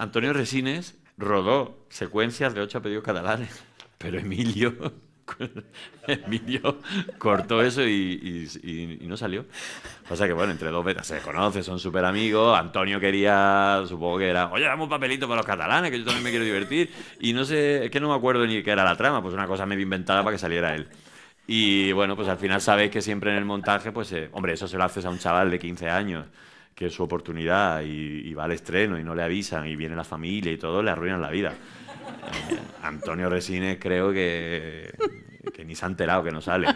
Antonio Resines rodó secuencias de ocho pedidos catalanes, pero Emilio, Emilio cortó eso y, no salió. O sea que bueno, entre dos betas se conoce, son súper amigos. Antonio quería, supongo que era, oye, dame un papelito para los catalanes, que yo también me quiero divertir. Y no sé, es que no me acuerdo ni qué era la trama, pues una cosa medio inventada para que saliera él. Y bueno, pues al final sabéis que siempre en el montaje, pues, eh, hombre, eso se lo haces a un chaval de 15 años que es su oportunidad y, va al estreno y no le avisan y viene la familia y todo, le arruinan la vida. Eh, Antonio Resines creo que, que, ni se ha enterado que no sale.